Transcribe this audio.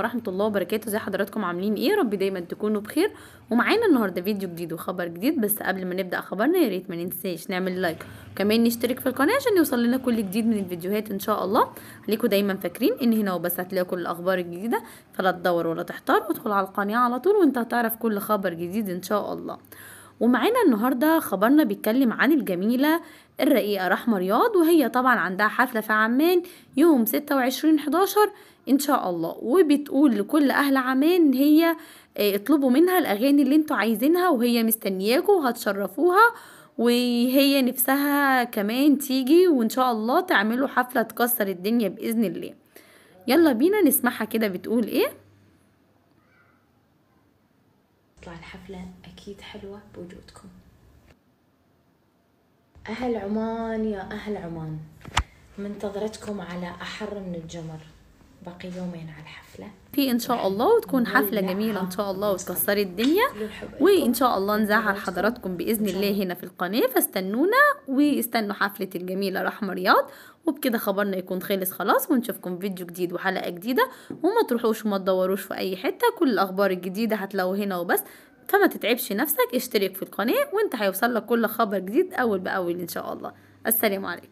ورحمة الله وبركاته زي حضراتكم عاملين ايه رب دايما تكونوا بخير ومعانا النهارده فيديو جديد وخبر جديد بس قبل ما نبدا خبرنا يا ريت ما ننساش نعمل لايك وكمان نشترك في القناه عشان يوصل لنا كل جديد من الفيديوهات ان شاء الله خليكم دايما فاكرين ان هنا وبس هتلاقوا كل الاخبار الجديده فلا تدور ولا تحتار وادخل على القناه على طول وانت هتعرف كل خبر جديد ان شاء الله ومعانا النهاردة خبرنا بيتكلم عن الجميلة الرقيقة رحمة رياض وهي طبعا عندها حفلة في عمان يوم 26 11 ان شاء الله وبتقول لكل اهل عمان ان هي آه، اطلبوا منها الاغاني اللي انتوا عايزينها وهي مستنياكوا وهتشرفوها وهي نفسها كمان تيجي وان شاء الله تعملوا حفلة تكسر الدنيا باذن الله يلا بينا نسمعها كده بتقول ايه تطلع الحفلة أكيد حلوة بوجودكم أهل عمان يا أهل عمان منتظرتكم على أحر من الجمر باقي يومين على الحفلة في إن شاء الله وتكون حفلة جميلة إن شاء الله وتكسري الدنيا وإن شاء الله نزعل حضراتكم بإذن الله هنا في القناة فاستنونا واستنوا حفلة الجميلة رحمة رياض وبكده خبرنا يكون خلص خلاص ونشوفكم فيديو جديد وحلقة جديدة وما تروحوش وما تدوروش في أي حتة كل الأخبار الجديدة هتلاقوا هنا وبس فما تتعبش نفسك اشترك في القناة وانت هيوصلك كل خبر جديد أول بأول إن شاء الله السلام عليكم